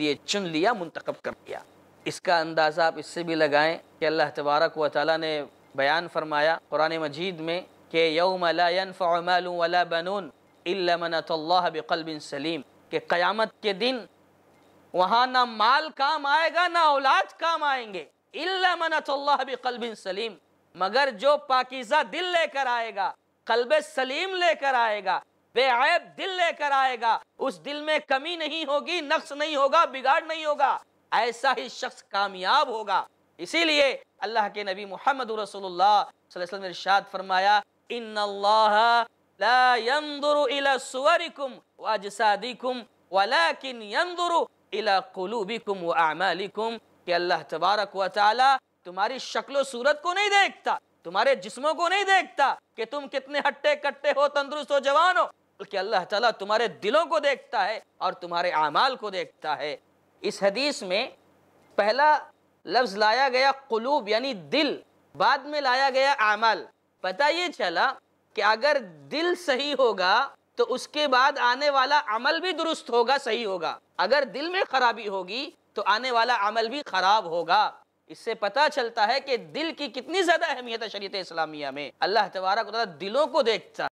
लिए चुन लिया मुंतखब कर लिया इसका अंदाज़ा आप इससे भी लगाएं कि अल्लाह तबारक व ताली ने बयान फरमाया कुरान मजीद में कि यौम लाफ़ाल बनून इमनतल्ला बकलबिन सलीम के क़यामत के दिन वहाँ ना माल काम आएगा ना औलाद काम आएंगे इमनतल्ला बकलबिन सलीम मगर जो पाकिज़ा दिल लेकर आएगा कलब सलीम लेकर आएगा बेऐब दिल लेकर आएगा उस दिल में कमी नहीं होगी नक्स नहीं होगा बिगाड़ नहीं होगा ऐसा ही शख्स कामयाब होगा इसीलिए अल्लाह के नबी मोहम्मद इरशाद फरमाया इन अल्लाह तबारक तुम्हारी शक्लो सूरत को नहीं देखता तुम्हारे जिस्मों को नहीं देखता कि तुम कितने हट्टे कट्टे हो तंदुरुस्त हो जवान हो बल्कि अल्लाह ताला तुम्हारे दिलों को देखता है और तुम्हारे अमाल को देखता है इस हदीस में पहला लफ्ज़ लाया गया कुलूब यानी दिल बाद में लाया गया अमाल पता ये चला कि अगर दिल सही होगा तो उसके बाद आने वाला अमल भी दुरुस्त होगा सही होगा अगर दिल में खराबी होगी तो आने वाला अमल भी खराब होगा इससे पता चलता है कि दिल की कितनी ज्यादा अहमियत है शरीत इस्लामिया में अल्लाह तबारक दिलों को देखता